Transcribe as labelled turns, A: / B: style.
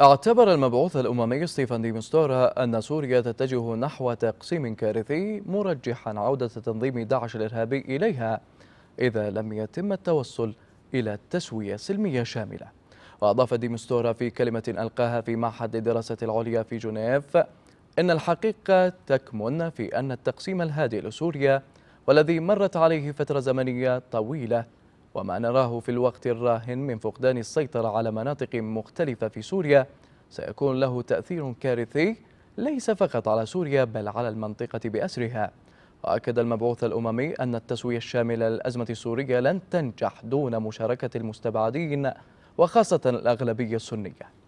A: اعتبر المبعوث الأممي ستيفان دي مستورا أن سوريا تتجه نحو تقسيم كارثي مرجحا عودة تنظيم داعش الإرهابي إليها إذا لم يتم التوصل إلى تسوية سلمية شاملة وأضاف دي مستورا في كلمة ألقاها في معهد الدراسه العليا في جنيف إن الحقيقة تكمن في أن التقسيم الهادئ لسوريا والذي مرت عليه فترة زمنية طويلة وما نراه في الوقت الراهن من فقدان السيطرة على مناطق مختلفة في سوريا سيكون له تأثير كارثي ليس فقط على سوريا بل على المنطقة بأسرها وأكد المبعوث الأممي أن التسوية الشاملة للأزمة السورية لن تنجح دون مشاركة المستبعدين وخاصة الأغلبية السنية